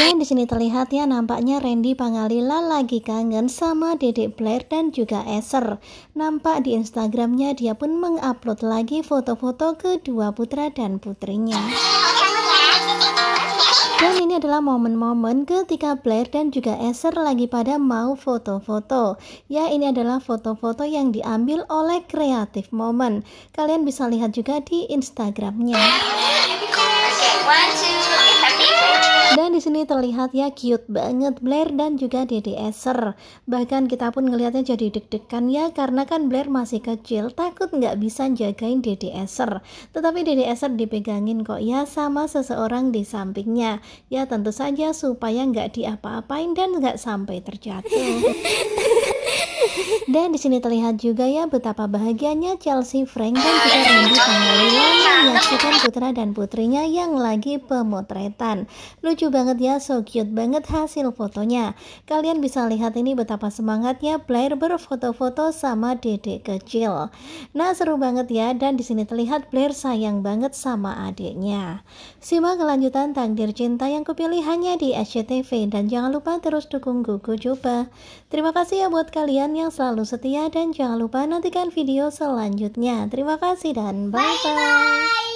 Dan di sini terlihat ya nampaknya Randy Pangalila lagi kangen sama Dedek Blair dan juga Eser. Nampak di Instagramnya dia pun mengupload lagi foto-foto kedua putra dan putrinya. Dan ini adalah momen-momen ketika Blair dan juga Eser lagi pada mau foto-foto. Ya, ini adalah foto-foto yang diambil oleh Creative Moment. Kalian bisa lihat juga di Instagramnya. ini terlihat ya cute banget Blair dan juga Dede Eser bahkan kita pun ngelihatnya jadi deg-degan ya karena kan Blair masih kecil takut nggak bisa jagain Dede Eser tetapi Dede Eser dipegangin kok ya sama seseorang di sampingnya ya tentu saja supaya nggak diapa-apain dan nggak sampai terjatuh Dan di sini terlihat juga ya betapa bahagianya Chelsea Frank dan juga Randy Pangalila menyaksikan putra dan putrinya yang lagi pemotretan. Lucu banget ya, so cute banget hasil fotonya. Kalian bisa lihat ini betapa semangatnya Blair berfoto-foto sama dedek kecil. Nah, seru banget ya dan di sini terlihat Blair sayang banget sama adiknya. Simak kelanjutan takdir cinta yang kupilih hanya di SCTV dan jangan lupa terus dukung Gugu Coba. Terima kasih ya buat kalian yang selalu setia dan jangan lupa nantikan video selanjutnya. Terima kasih dan bye-bye.